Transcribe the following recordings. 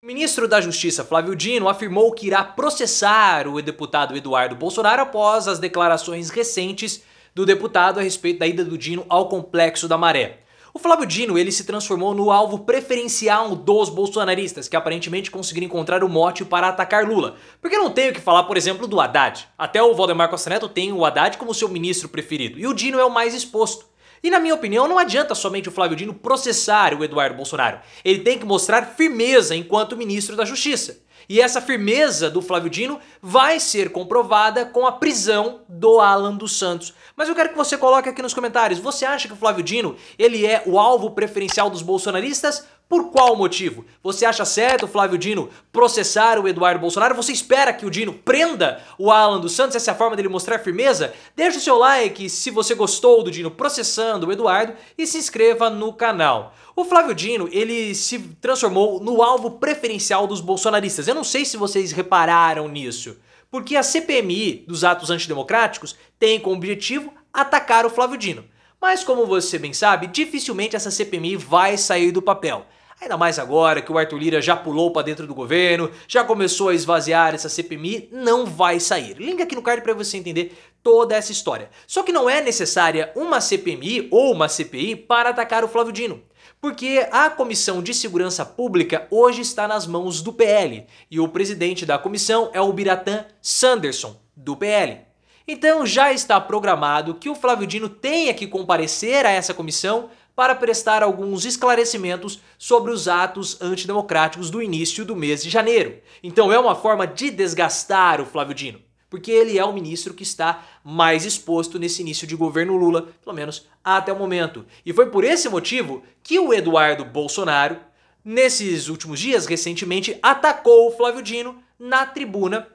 O ministro da Justiça, Flávio Dino, afirmou que irá processar o deputado Eduardo Bolsonaro após as declarações recentes do deputado a respeito da ida do Dino ao Complexo da Maré. O Flávio Dino ele se transformou no alvo preferencial dos bolsonaristas, que aparentemente conseguiram encontrar o mote para atacar Lula. Porque não tenho que falar, por exemplo, do Haddad. Até o Valdemar Costa Neto tem o Haddad como seu ministro preferido, e o Dino é o mais exposto. E na minha opinião, não adianta somente o Flávio Dino processar o Eduardo Bolsonaro. Ele tem que mostrar firmeza enquanto ministro da Justiça. E essa firmeza do Flávio Dino vai ser comprovada com a prisão do Alan dos Santos. Mas eu quero que você coloque aqui nos comentários, você acha que o Flávio Dino ele é o alvo preferencial dos bolsonaristas por qual motivo? Você acha certo, Flávio Dino, processar o Eduardo Bolsonaro? Você espera que o Dino prenda o Alan dos Santos? Essa é a forma dele mostrar firmeza? Deixe o seu like se você gostou do Dino processando o Eduardo e se inscreva no canal. O Flávio Dino, ele se transformou no alvo preferencial dos bolsonaristas. Eu não sei se vocês repararam nisso. Porque a CPMI dos atos antidemocráticos tem como objetivo atacar o Flávio Dino. Mas como você bem sabe, dificilmente essa CPMI vai sair do papel. Ainda mais agora que o Arthur Lira já pulou para dentro do governo, já começou a esvaziar essa CPMI, não vai sair. Link aqui no card para você entender toda essa história. Só que não é necessária uma CPMI ou uma CPI para atacar o Flávio Dino. Porque a Comissão de Segurança Pública hoje está nas mãos do PL e o presidente da comissão é o Biratã Sanderson, do PL. Então já está programado que o Flávio Dino tenha que comparecer a essa comissão para prestar alguns esclarecimentos sobre os atos antidemocráticos do início do mês de janeiro. Então é uma forma de desgastar o Flávio Dino, porque ele é o ministro que está mais exposto nesse início de governo Lula, pelo menos até o momento. E foi por esse motivo que o Eduardo Bolsonaro, nesses últimos dias, recentemente, atacou o Flávio Dino na tribuna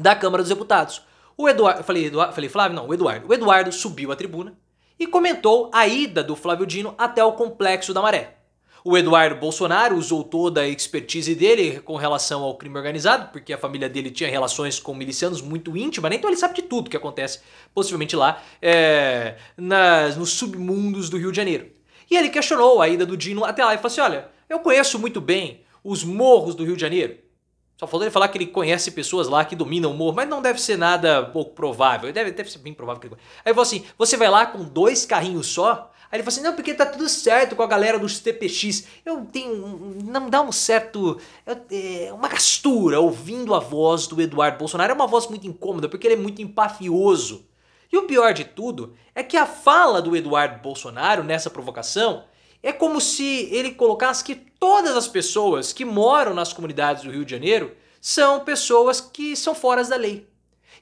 da Câmara dos Deputados. O Eduardo, eu falei, Eduardo, falei Flávio, não, o Eduardo. O Eduardo subiu a tribuna e comentou a ida do Flávio Dino até o Complexo da Maré. O Eduardo Bolsonaro usou toda a expertise dele com relação ao crime organizado, porque a família dele tinha relações com milicianos muito íntimas, né? então ele sabe de tudo que acontece, possivelmente lá, é, nas, nos submundos do Rio de Janeiro. E ele questionou a ida do Dino até lá e falou assim: olha, eu conheço muito bem os morros do Rio de Janeiro. Só falou ele falar que ele conhece pessoas lá que dominam o morro, mas não deve ser nada pouco provável. Deve, deve ser bem provável que ele. Aí ele falou assim: você vai lá com dois carrinhos só? Aí ele falou assim: não, porque tá tudo certo com a galera dos TPX. Eu tenho. Não dá um certo. É, uma gastura ouvindo a voz do Eduardo Bolsonaro. É uma voz muito incômoda, porque ele é muito empafioso. E o pior de tudo é que a fala do Eduardo Bolsonaro nessa provocação é como se ele colocasse que todas as pessoas que moram nas comunidades do Rio de Janeiro são pessoas que são fora da lei.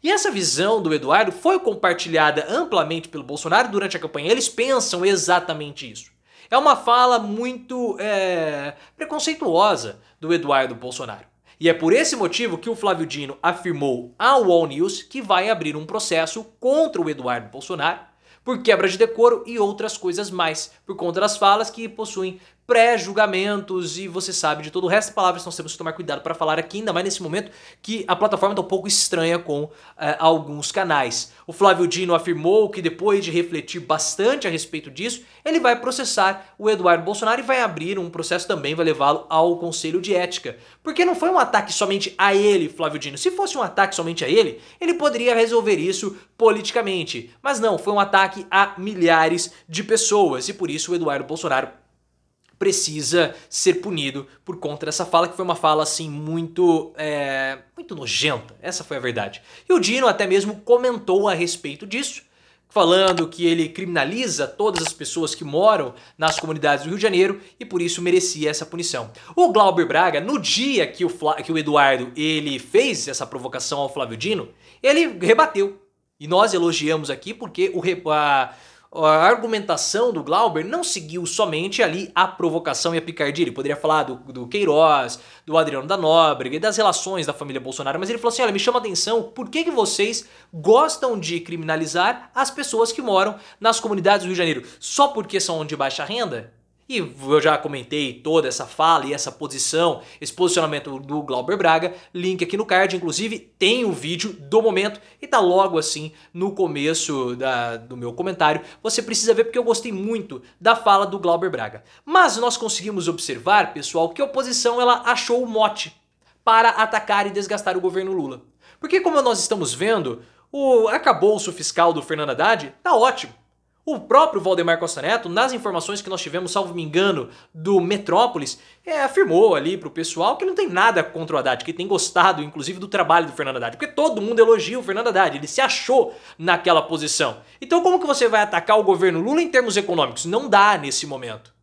E essa visão do Eduardo foi compartilhada amplamente pelo Bolsonaro durante a campanha. Eles pensam exatamente isso. É uma fala muito é, preconceituosa do Eduardo Bolsonaro. E é por esse motivo que o Flávio Dino afirmou ao All News que vai abrir um processo contra o Eduardo Bolsonaro por quebra de decoro e outras coisas mais, por conta das falas que possuem pré-julgamentos e você sabe de todo o resto de palavras, nós temos que tomar cuidado para falar aqui, ainda mais nesse momento que a plataforma está um pouco estranha com eh, alguns canais. O Flávio Dino afirmou que depois de refletir bastante a respeito disso, ele vai processar o Eduardo Bolsonaro e vai abrir um processo também, vai levá-lo ao Conselho de Ética. Porque não foi um ataque somente a ele, Flávio Dino. Se fosse um ataque somente a ele, ele poderia resolver isso politicamente. Mas não, foi um ataque a milhares de pessoas e por isso o Eduardo Bolsonaro precisa ser punido por conta dessa fala, que foi uma fala assim muito, é, muito nojenta. Essa foi a verdade. E o Dino até mesmo comentou a respeito disso, falando que ele criminaliza todas as pessoas que moram nas comunidades do Rio de Janeiro e por isso merecia essa punição. O Glauber Braga, no dia que o, Fla que o Eduardo ele fez essa provocação ao Flávio Dino, ele rebateu. E nós elogiamos aqui porque o, a, a argumentação do Glauber não seguiu somente ali a provocação e a picardia. Ele poderia falar do, do Queiroz, do Adriano da Nóbrega e das relações da família Bolsonaro, mas ele falou assim: olha, me chama a atenção por que, que vocês gostam de criminalizar as pessoas que moram nas comunidades do Rio de Janeiro só porque são de baixa renda? E eu já comentei toda essa fala e essa posição, esse posicionamento do Glauber Braga. Link aqui no card, inclusive tem o vídeo do momento e tá logo assim no começo da, do meu comentário. Você precisa ver porque eu gostei muito da fala do Glauber Braga. Mas nós conseguimos observar, pessoal, que a oposição ela achou o mote para atacar e desgastar o governo Lula. Porque como nós estamos vendo, o arcabouço fiscal do Fernando Haddad tá ótimo. O próprio Valdemar Costa Neto, nas informações que nós tivemos, salvo me engano, do Metrópolis, é, afirmou ali pro pessoal que não tem nada contra o Haddad, que tem gostado, inclusive, do trabalho do Fernando Haddad, porque todo mundo elogia o Fernando Haddad, ele se achou naquela posição. Então como que você vai atacar o governo Lula em termos econômicos? Não dá nesse momento.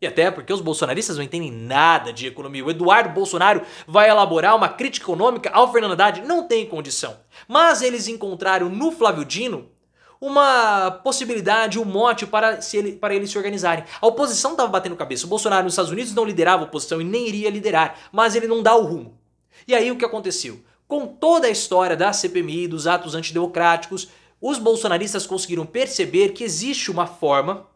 E até porque os bolsonaristas não entendem nada de economia. O Eduardo Bolsonaro vai elaborar uma crítica econômica ao Fernando Haddad, não tem condição. Mas eles encontraram no Flávio Dino uma possibilidade, um mote para, se ele, para eles se organizarem. A oposição estava batendo cabeça. O Bolsonaro nos Estados Unidos não liderava a oposição e nem iria liderar, mas ele não dá o rumo. E aí o que aconteceu? Com toda a história da CPMI, dos atos antidemocráticos, os bolsonaristas conseguiram perceber que existe uma forma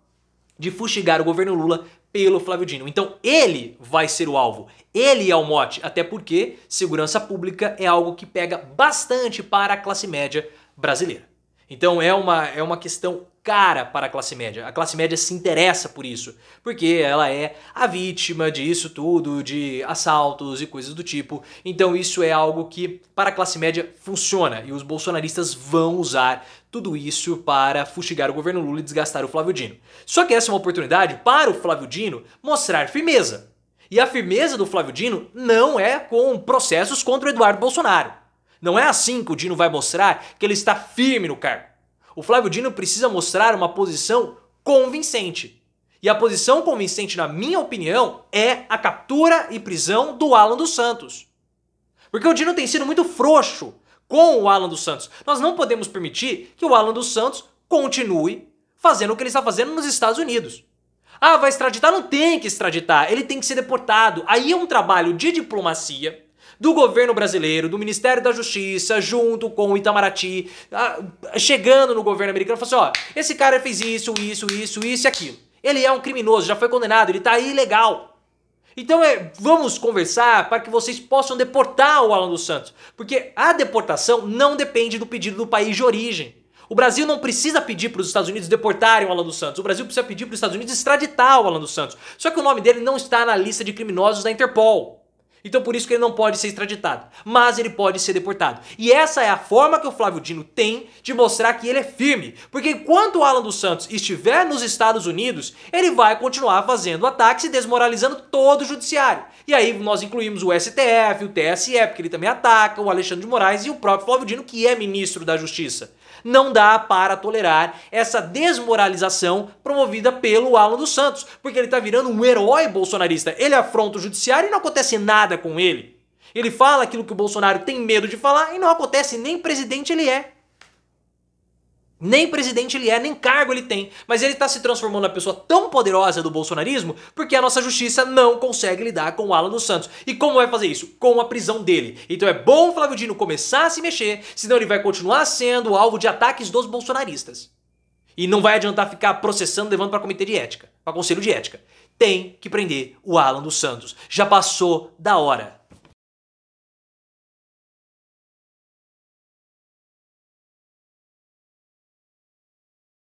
de fustigar o governo Lula pelo Flávio Dino. Então ele vai ser o alvo, ele é o mote, até porque segurança pública é algo que pega bastante para a classe média brasileira. Então é uma, é uma questão cara para a classe média. A classe média se interessa por isso, porque ela é a vítima disso tudo, de assaltos e coisas do tipo. Então isso é algo que para a classe média funciona e os bolsonaristas vão usar tudo isso para fustigar o governo Lula e desgastar o Flávio Dino. Só que essa é uma oportunidade para o Flávio Dino mostrar firmeza. E a firmeza do Flávio Dino não é com processos contra o Eduardo Bolsonaro. Não é assim que o Dino vai mostrar que ele está firme no cargo. O Flávio Dino precisa mostrar uma posição convincente. E a posição convincente, na minha opinião, é a captura e prisão do Alan dos Santos. Porque o Dino tem sido muito frouxo com o Alan dos Santos. Nós não podemos permitir que o Alan dos Santos continue fazendo o que ele está fazendo nos Estados Unidos. Ah, vai extraditar? Não tem que extraditar. Ele tem que ser deportado. Aí é um trabalho de diplomacia do governo brasileiro, do Ministério da Justiça, junto com o Itamaraty, chegando no governo americano, falando assim, ó, esse cara fez isso, isso, isso, isso e aquilo. Ele é um criminoso, já foi condenado, ele tá ilegal. Então é, vamos conversar para que vocês possam deportar o Alan dos Santos, porque a deportação não depende do pedido do país de origem. O Brasil não precisa pedir para os Estados Unidos deportarem o Alan dos Santos. O Brasil precisa pedir para os Estados Unidos extraditar o Alan dos Santos. Só que o nome dele não está na lista de criminosos da Interpol. Então por isso que ele não pode ser extraditado, mas ele pode ser deportado. E essa é a forma que o Flávio Dino tem de mostrar que ele é firme, porque enquanto o Alan dos Santos estiver nos Estados Unidos, ele vai continuar fazendo ataques e desmoralizando todo o judiciário. E aí nós incluímos o STF, o TSE, porque ele também ataca, o Alexandre de Moraes e o próprio Flávio Dino, que é ministro da Justiça. Não dá para tolerar essa desmoralização promovida pelo Alan dos Santos, porque ele está virando um herói bolsonarista. Ele afronta o judiciário e não acontece nada nada com ele. Ele fala aquilo que o Bolsonaro tem medo de falar e não acontece, nem presidente ele é. Nem presidente ele é, nem cargo ele tem. Mas ele está se transformando na pessoa tão poderosa do bolsonarismo porque a nossa justiça não consegue lidar com o Alan dos Santos. E como vai é fazer isso? Com a prisão dele. Então é bom o Flávio Dino começar a se mexer, senão ele vai continuar sendo alvo de ataques dos bolsonaristas. E não vai adiantar ficar processando, levando para comitê de ética, para conselho de ética. Tem que prender o Alan dos Santos. Já passou da hora.